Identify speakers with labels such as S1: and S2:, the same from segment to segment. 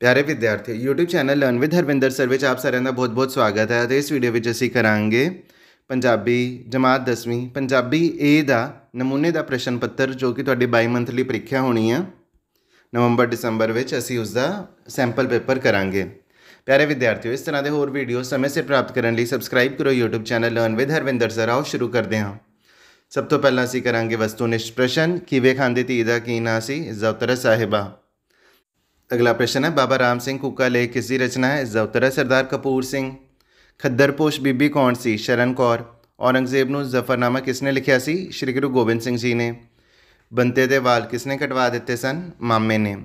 S1: ਪਿਆਰੇ ਵਿਦਿਆਰਥੀਓ YouTube channel learn with Harvinder sir ਵਿੱਚ ਆਪ ਸਾਰਿਆਂ ਦਾ ਬਹੁਤ-ਬਹੁਤ ਸਵਾਗਤ ਹੈ ਤੇ ਇਸ ਵੀਡੀਓ ਵਿੱਚ ਅਸੀਂ ਕਰਾਂਗੇ ਪੰਜਾਬੀ ਜਮਾਤ 10ਵੀਂ ਪੰਜਾਬੀ A ਦਾ ਨਮੂਨੇ ਦਾ ਪ੍ਰਸ਼ਨ ਪੱਤਰ ਜੋ ਕਿ ਤੁਹਾਡੀ ਬਾਈ ਮੰਥਲੀ ਪ੍ਰੀਖਿਆ ਹੋਣੀ ਆ ਨਵੰਬਰ ਦਸੰਬਰ ਵਿੱਚ ਅਸੀਂ ਉਸ ਦਾ ਸੈਂਪਲ ਪੇਪਰ ਕਰਾਂਗੇ ਪਿਆਰੇ ਵਿਦਿਆਰਥੀਓ ਇਸ ਤਰ੍ਹਾਂ ਦੇ ਹੋਰ ਵੀਡੀਓ ਸਮੇਂ ਸਿਰ ਪ੍ਰਾਪਤ ਕਰਨ ਲਈ ਸਬਸਕ੍ਰਾਈਬ ਕਰੋ YouTube channel learn with Harvinder sir ਆਓ ਸ਼ੁਰੂ ਕਰਦੇ ਹਾਂ ਸਭ ਤੋਂ ਪਹਿਲਾਂ ਅਸੀਂ ਕਰਾਂਗੇ ਵਸਤੂਨਿਸ਼ਟ ਪ੍ਰਸ਼ਨ ਕਿਵੇਂ ਖਾਂਦੇ ਧੀ ਦਾ ਕੀ ਨਾਂ ਸੀ ਇਸ ਦਾ ਉੱਤਰ ਹੈ ਸਾਹਿਬਾ ਅਗਲਾ ਪ੍ਰਸ਼ਨ ਹੈ ਬਾਬਾ ਰਾਮ ਸਿੰਘ ਕੁੱਕਾ ਲੇਖ ਕਿਸ ਦੀ ਰਚਨਾ ਹੈ ਇਸ ਹੈ ਸਰਦਾਰ ਕਪੂਰ ਸਿੰਘ ਖੱਦਰਪੋਸ਼ ਬੀਬੀ ਕੌਣ ਸੀ ਸ਼ਰਨ ਕੌਰ ਔਰੰਗਜ਼ੇਬ ਨੂੰ ਜ਼ਫਰਨਾਮਾ ਕਿਸ ਨੇ ਲਿਖਿਆ ਸੀ ਸ੍ਰੀ ਗੁਰੂ ਗੋਬਿੰਦ ਸਿੰਘ ਜੀ ਨੇ ਬੰਤੇ ਦੇ ਵਾਲ ਕਿਸ ਨੇ ਕਟਵਾ ਦਿੱਤੇ ਸਨ ਮਾਮੇ ਨੇ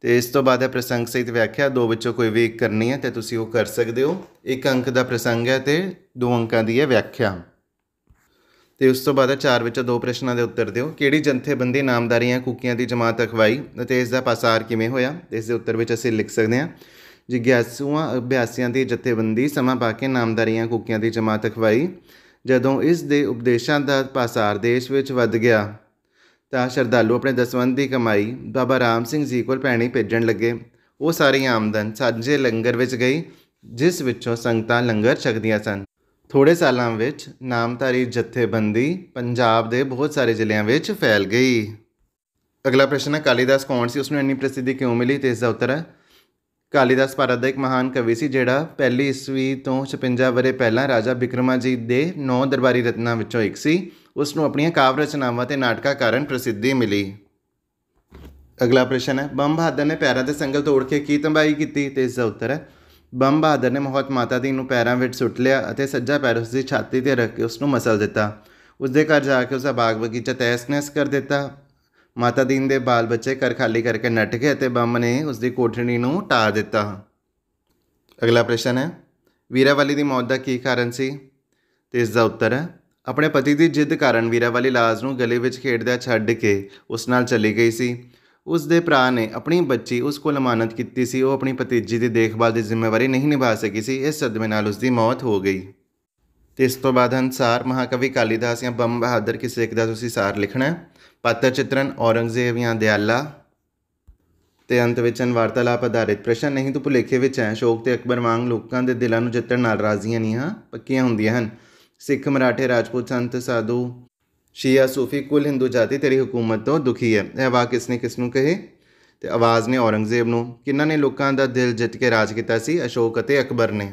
S1: ਤੇ ਇਸ ਤੋਂ ਬਾਅਦ ਹੈ ਪ੍ਰਸੰਗ ਸਹਿਤ ਵਿਆਖਿਆ ਦੋ ਵਿੱਚੋਂ ਕੋਈ ਵੀ ਇੱਕ ਕਰਨੀ ਹੈ ਤੇ ਤੁਸੀਂ ਉਹ ਕਰ ਸਕਦੇ ਹੋ ਇੱਕ ਅੰਕ ਦਾ ਪ੍ਰਸੰਗ ਹੈ ਤੇ ਦੋ ਅੰਕਾਂ ਦੀ ਹੈ ਵਿਆਖਿਆ ਤੇ ਉਸ ਤੋਂ ਬਾਅਦ ਚਾਰ ਵਿੱਚੋਂ ਦੋ ਪ੍ਰਸ਼ਨਾਂ ਦੇ ਉੱਤਰ ਦਿਓ ਕਿਹੜੀ ਜਨਥੇਬੰਦੀ ਨਾਮਦਾਰੀਆਂ ਕੁਕੀਆਂ ਦੀ ਜਮਾਤ ਅਖਵਾਈ ਅਤੇ ਇਸ ਦਾ ਪਾਸਾਰ ਕਿਵੇਂ ਹੋਇਆ ਇਸ ਦੇ ਉੱਤਰ ਵਿੱਚ ਅਸੀਂ ਲਿਖ ਸਕਦੇ ਹਾਂ ਜਿਗਿਆਸੂਆਂ ਅਭਿਆਸੀਆਂ ਦੀ ਜਥੇਬੰਦੀ ਸਮਾਂ ਪਾ ਕੇ ਨਾਮਦਾਰੀਆਂ ਕੁਕੀਆਂ ਦੀ ਜਮਾਤ ਅਖਵਾਈ ਜਦੋਂ ਇਸ ਦੇ ਉਪਦੇਸ਼ਾਂ ਦਾ ਪਾਸਾਰ ਦੇਸ਼ ਵਿੱਚ ਵੱਧ ਗਿਆ ਤਾਂ ਸ਼ਰਧਾਲੂ ਆਪਣੇ ਦਸਵੰਦ ਦੀ ਕਮਾਈ ਬਾਬਾ ਰਾਮ ਸਿੰਘ ਜੀ ਕੋਲ ਪੈਣੀ ਭੇਜਣ ਲੱਗੇ ਉਹ ਸਾਰੀ ਆਮਦਨ ਸਾਂਝੇ ਲੰਗਰ ਵਿੱਚ ਗਈ ਜਿਸ ਵਿੱਚੋਂ ਸੰਗਤਾਂ ਲੰਗਰ ਛਕਦੀਆਂ ਸਨ ਥੋੜੇ ਸਾਲਾਂ ਵਿੱਚ ਨਾਮਧਾਰੀ ਜਥੇਬੰਦੀ ਪੰਜਾਬ ਦੇ ਬਹੁਤ ਸਾਰੇ ਜ਼ਿਲ੍ਹਿਆਂ ਵਿੱਚ ਫੈਲ ਗਈ ਅਗਲਾ ਪ੍ਰਸ਼ਨ ਹੈ ਕਾਲੀਦਾਸ ਕੌਣ ਸੀ ਉਸ ਨੂੰ ਇੰਨੀ ਪ੍ਰਸਿੱਧੀ ਕਿਉਂ ਮਿਲੀ ਤੇ ਇਸ ਦਾ ਉੱਤਰ ਹੈ ਕਾਲੀਦਾਸ ਭਾਰਤ ਦਾ ਇੱਕ ਮਹਾਨ ਕਵੀ ਸੀ ਜਿਹੜਾ ਪਹਿਲੀ ਈਸਵੀ ਤੋਂ 56 ਵਰੇ ਪਹਿਲਾਂ ਰਾਜਾ ਬਿਕਰਮਾਜੀਤ ਦੇ ਨੌ ਦਰਬਾਰੀ ਰਤਨਾਂ ਵਿੱਚੋਂ ਇੱਕ ਸੀ ਉਸ ਨੂੰ ਆਪਣੀਆਂ ਕਾਵ ਰਚਨਾਵਾਂ ਤੇ ਨਾਟਕਾਂ ਕਾਰਨ ਪ੍ਰਸਿੱਧੀ ਮਿਲੀ ਅਗਲਾ ਪ੍ਰਸ਼ਨ ਹੈ ਬੰਬ ਬਹਾਦਰ ਨੇ ਪੈਰਾਂ ਦੇ ਸੰਗਲ ਤੋੜ ਕੇ ਕੀ ਤੰਬਾਈ ਕੀਤੀ ਤੇ ਇਸ ਦਾ ਉੱਤਰ ਹੈ ਬੰਬ ਬਹਾਦਰ ਨੇ ਮਹੌਤ ਮਾਤਾ ਦੀ ਨੂੰ ਪੈਰਾਂ ਵਿੱਚ ਸੁੱਟ ਲਿਆ ਅਤੇ ਸੱਜਾ ਪੈਰ ਉਸ ਦੀ ਛਾਤੀ ਤੇ ਰੱਖ ਕੇ ਉਸ ਨੂੰ ਮਸਲ ਦਿੱਤਾ ਉਸ ਦੇ ਘਰ ਜਾ ਕੇ ਉਸ ਦਾ ਬਾਗ ਬਗੀਚਾ ਤੈਸ-ਨੈਸ ਕਰ ਦਿੱਤਾ ਮਾਤਾ ਦੀਨ ਦੇ ਬਾਲ ਬੱਚੇ ਕਰ ਖਾਲੀ ਕਰਕੇ ਨੱਟ ਗਏ ਤੇ ਬੰਬ ਨੇ ਉਸ ਦੀ ਕੋਠੜੀ ਨੂੰ ਟਾ ਦਿੱਤਾ ਅਗਲਾ ਪ੍ਰਸ਼ਨ ਹੈ ਵੀਰਾਵਾਲੀ ਦੀ ਮੌਤ ਦਾ ਕੀ ਕਾਰਨ ਸੀ ਤੇ ਇਸ ਦਾ ਉੱਤਰ ਹੈ ਆਪਣੇ ਪਤੀ ਦੀ ਜਿੱਦ ਕਾਰਨ ਵੀਰਾਵਾਲੀ ਲਾਜ਼ ਨੂੰ ਗਲੇ ਵਿੱਚ ਖੇਡਦਿਆਂ ਛੱਡ ਕੇ ਉਸ ਨਾਲ ਚਲੀ ਗਈ ਸੀ ਉਸ ਦੇ ਭਰਾ ਨੇ ਆਪਣੀ ਬੱਚੀ ਉਸ ਕੋਲ ਅਮਾਨਤ ਕੀਤੀ ਸੀ ਉਹ ਆਪਣੀ ਭਤੀਜੀ ਦੀ ਦੇਖਭਾਲ ਦੀ ਜ਼ਿੰਮੇਵਾਰੀ ਨਹੀਂ ਨਿਭਾ ਸਕੀ ਸੀ ਇਸ ਸਦਮੇ ਨਾਲ ਉਸ ਦੀ ਮੌਤ ਹੋ ਗਈ ਤੇ ਇਸ ਤੋਂ ਬਾਅਦ ਅਨਸਾਰ ਮਹਾਕਵੀ ਕਾਲੀਦਾਸ ਜਾਂ ਬੰਬ ਬਹਾਦਰ ਕਿਸੇ ਇੱਕ ਦਾ ਤੁਸੀਂ ਸਾਰ ਲਿਖਣਾ ਹੈ ਪਾਤਰ ਚਿਤਰਨ ਔਰੰਗਜ਼ੇਬ ਜਾਂ ਦਿਆਲਾ ਤੇ ਅੰਤ ਵਿੱਚ ਵਾਰਤਾਲਾਪ ਆਧਾਰਿਤ ਪ੍ਰਸ਼ਨ ਨਹੀਂ ਤੂੰ ਭੁਲੇਖੇ ਵਿੱਚ ਹੈ ਸ਼ੋਕ ਤੇ ਅਕਬਰ ਵਾਂਗ ਲੋਕਾਂ ਦੇ ਦਿਲਾਂ ਨੂੰ ਜਿੱਤਣ ਨਾਲ ਰਾਜ਼ੀਆਂ ਨਹੀਂ ਹਾਂ ਪੱਕੀਆਂ ਹੁੰਦੀਆਂ ਹਨ ਸਿੱਖ ਮਰਾਠੇ ਰਾਜਪੂਤ ਸੰਤ ਸਾਧੂ ਸ਼ੀਆ ਸੂਫੀ ਕੁੱਲ ਹਿੰਦੂ ਜਾਤੀ ਤੇਰੀ ਹਕੂਮਤ ਤੋਂ ਦੁਖੀ ਹੈ ਇਹ ਵਾਕ ਕਿਸ ਨੇ ਕਿਸ ਨੂੰ ਕਹੇ ਤੇ ਆਵਾਜ਼ ਨੇ ਔਰੰਗਜ਼ੇਬ ਨੂੰ ਕਿੰਨਾਂ ਨੇ ਲੋਕਾਂ ਦਾ ਦਿਲ ਜਿੱਤ ਕੇ ਰਾਜ ਕੀਤਾ ਸੀ ਅਸ਼ੋਕ ਅਤੇ ਅਕਬਰ ਨੇ